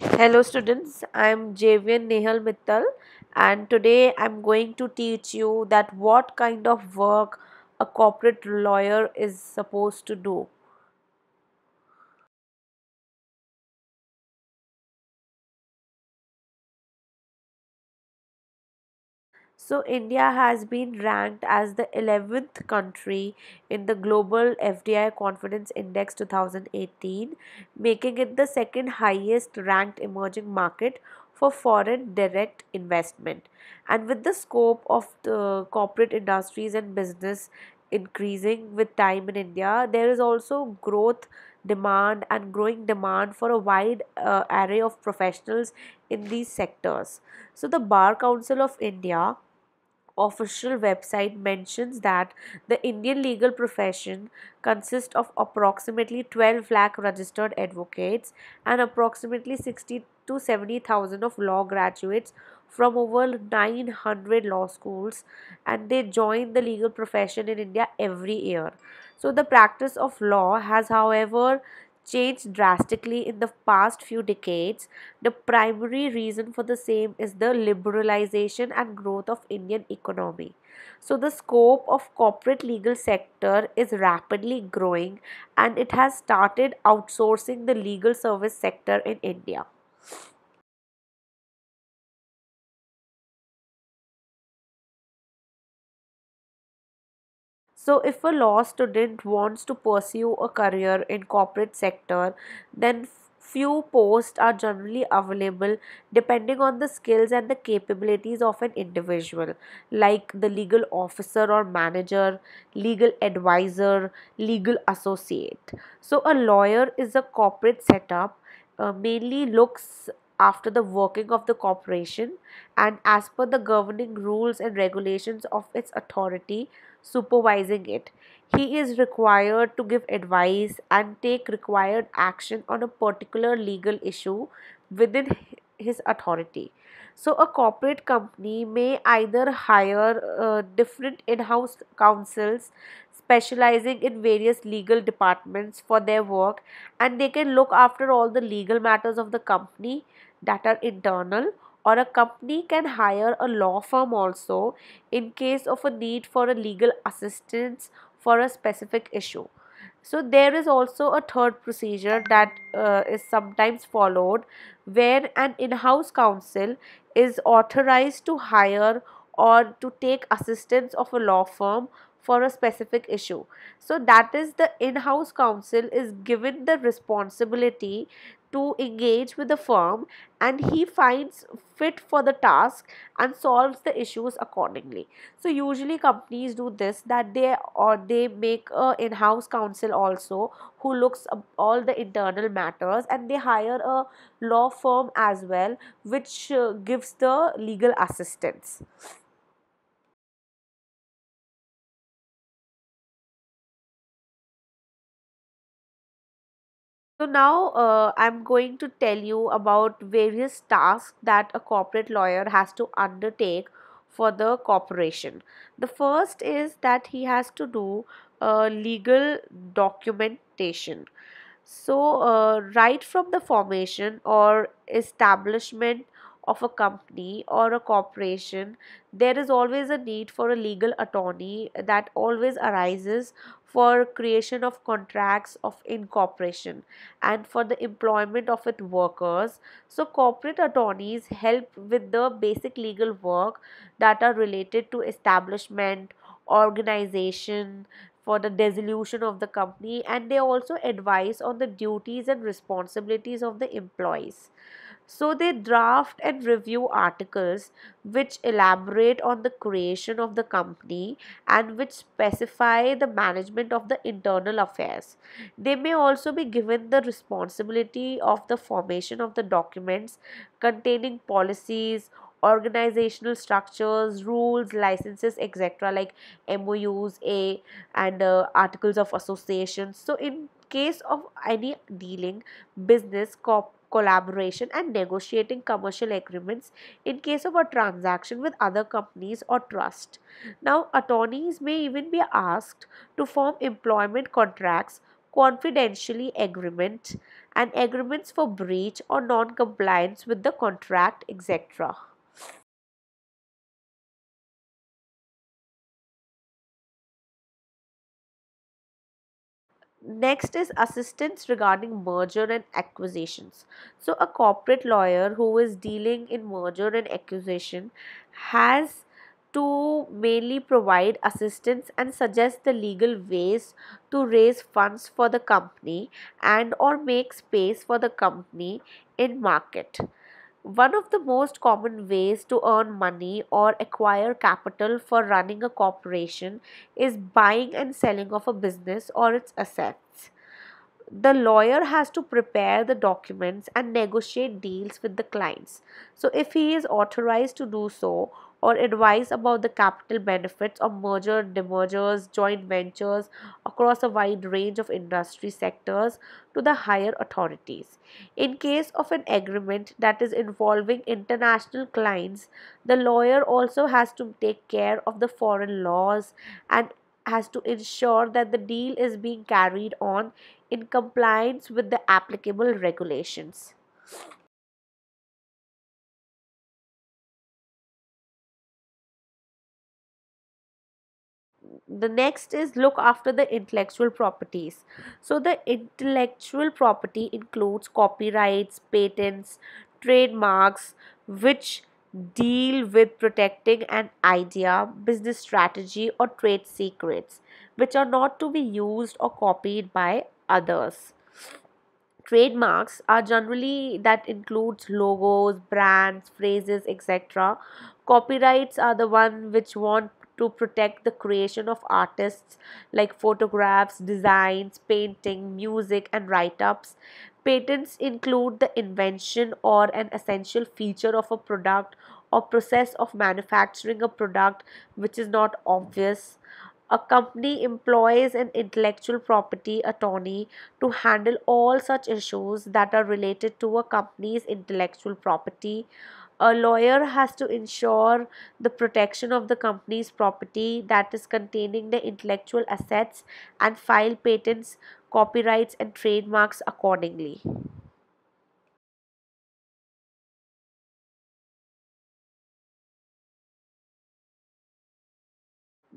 Hello students, I am Javian Nehal Mittal and today I am going to teach you that what kind of work a corporate lawyer is supposed to do. So, India has been ranked as the 11th country in the Global FDI Confidence Index 2018, making it the second highest ranked emerging market for foreign direct investment. And with the scope of the corporate industries and business increasing with time in India, there is also growth demand and growing demand for a wide uh, array of professionals in these sectors. So, the Bar Council of India official website mentions that the Indian legal profession consists of approximately 12 lakh registered advocates and approximately 60 to 70,000 of law graduates from over 900 law schools and they join the legal profession in India every year. So the practice of law has however changed drastically in the past few decades, the primary reason for the same is the liberalization and growth of Indian economy. So the scope of corporate legal sector is rapidly growing and it has started outsourcing the legal service sector in India. so if a law student wants to pursue a career in corporate sector then few posts are generally available depending on the skills and the capabilities of an individual like the legal officer or manager legal advisor legal associate so a lawyer is a corporate setup uh, mainly looks after the working of the corporation and as per the governing rules and regulations of its authority supervising it. He is required to give advice and take required action on a particular legal issue within his authority. So, a corporate company may either hire uh, different in house counsels specializing in various legal departments for their work, and they can look after all the legal matters of the company that are internal or a company can hire a law firm also in case of a need for a legal assistance for a specific issue so there is also a third procedure that uh, is sometimes followed where an in-house counsel is authorized to hire or to take assistance of a law firm for a specific issue. So that is the in-house counsel is given the responsibility to engage with the firm and he finds fit for the task and solves the issues accordingly so usually companies do this that they or they make a in-house counsel also who looks all the internal matters and they hire a law firm as well which uh, gives the legal assistance So now uh, I'm going to tell you about various tasks that a corporate lawyer has to undertake for the corporation. The first is that he has to do uh, legal documentation. So uh, right from the formation or establishment of a company or a corporation, there is always a need for a legal attorney that always arises for creation of contracts of incorporation and for the employment of its workers. So corporate attorneys help with the basic legal work that are related to establishment, organization, for the dissolution of the company and they also advise on the duties and responsibilities of the employees. So they draft and review articles which elaborate on the creation of the company and which specify the management of the internal affairs. They may also be given the responsibility of the formation of the documents containing policies, organizational structures rules licenses etc like mous a and uh, articles of association so in case of any dealing business corp collaboration and negotiating commercial agreements in case of a transaction with other companies or trust. Now, attorneys may even be asked to form employment contracts, confidentially agreement, and agreements for breach or non-compliance with the contract, etc. Next is assistance regarding merger and acquisitions. So, a corporate lawyer who is dealing in merger and acquisition has to mainly provide assistance and suggest the legal ways to raise funds for the company and or make space for the company in market one of the most common ways to earn money or acquire capital for running a corporation is buying and selling of a business or its assets. The lawyer has to prepare the documents and negotiate deals with the clients. So, if he is authorized to do so, or advice about the capital benefits of merger, demergers, joint ventures across a wide range of industry sectors to the higher authorities. In case of an agreement that is involving international clients, the lawyer also has to take care of the foreign laws and has to ensure that the deal is being carried on in compliance with the applicable regulations. the next is look after the intellectual properties so the intellectual property includes copyrights patents trademarks which deal with protecting an idea business strategy or trade secrets which are not to be used or copied by others trademarks are generally that includes logos brands phrases etc copyrights are the one which want to protect the creation of artists like photographs, designs, painting, music, and write ups. Patents include the invention or an essential feature of a product or process of manufacturing a product which is not obvious. A company employs an intellectual property attorney to handle all such issues that are related to a company's intellectual property a lawyer has to ensure the protection of the company's property that is containing the intellectual assets and file patents, copyrights, and trademarks accordingly.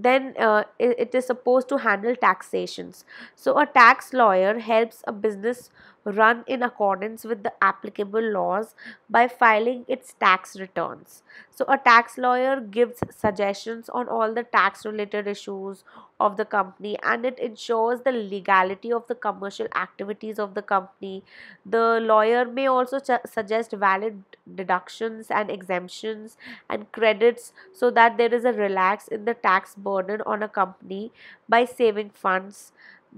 then uh, it is supposed to handle taxations. So, a tax lawyer helps a business run in accordance with the applicable laws by filing its tax returns. So, a tax lawyer gives suggestions on all the tax related issues of the company and it ensures the legality of the commercial activities of the company. The lawyer may also suggest valid deductions and exemptions and credits so that there is a relax in the tax burden on a company by saving funds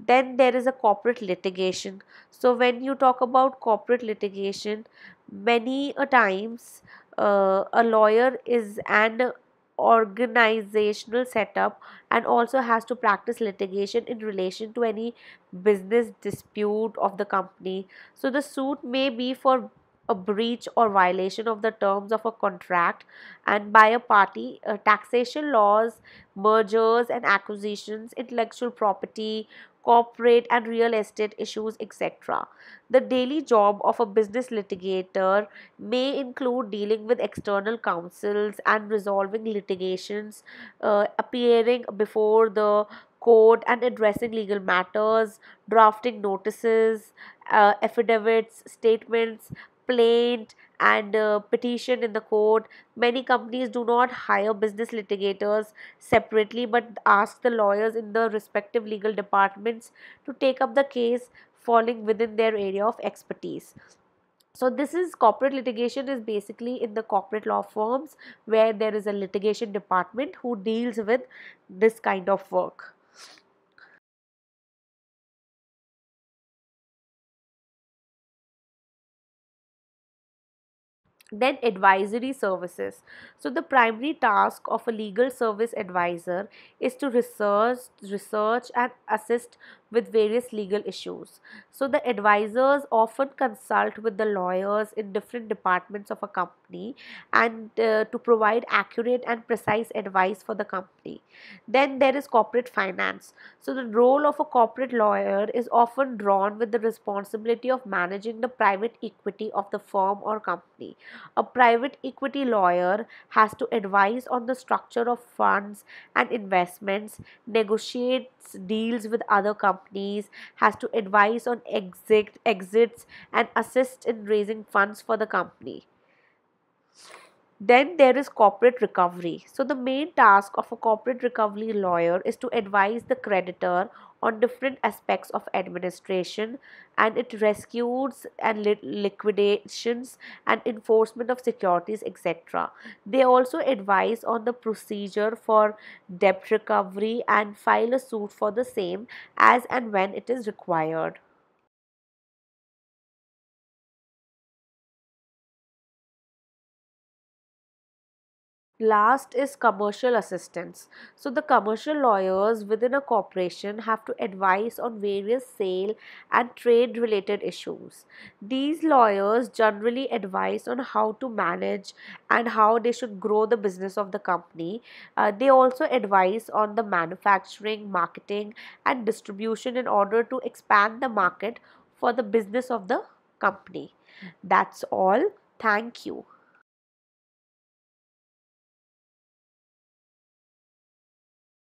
then there is a corporate litigation. So when you talk about corporate litigation, many a times uh, a lawyer is an organizational setup and also has to practice litigation in relation to any business dispute of the company. So the suit may be for a breach or violation of the terms of a contract and by a party uh, taxation laws mergers and acquisitions intellectual property corporate and real estate issues etc the daily job of a business litigator may include dealing with external counsels and resolving litigations uh, appearing before the court and addressing legal matters, drafting notices, uh, affidavits, statements, complaint and uh, petition in the court. Many companies do not hire business litigators separately but ask the lawyers in the respective legal departments to take up the case falling within their area of expertise. So this is corporate litigation is basically in the corporate law firms where there is a litigation department who deals with this kind of work. Then advisory services. So the primary task of a legal service advisor is to research, research and assist with various legal issues. So the advisors often consult with the lawyers in different departments of a company and uh, to provide accurate and precise advice for the company. Then there is corporate finance. So the role of a corporate lawyer is often drawn with the responsibility of managing the private equity of the firm or company. A private equity lawyer has to advise on the structure of funds and investments, negotiates deals with other companies, has to advise on exit exits and assist in raising funds for the company. Then there is corporate recovery. So, the main task of a corporate recovery lawyer is to advise the creditor on different aspects of administration and it rescues and liquidations and enforcement of securities, etc. They also advise on the procedure for debt recovery and file a suit for the same as and when it is required. Last is commercial assistance. So, the commercial lawyers within a corporation have to advise on various sale and trade related issues. These lawyers generally advise on how to manage and how they should grow the business of the company. Uh, they also advise on the manufacturing, marketing, and distribution in order to expand the market for the business of the company. That's all. Thank you.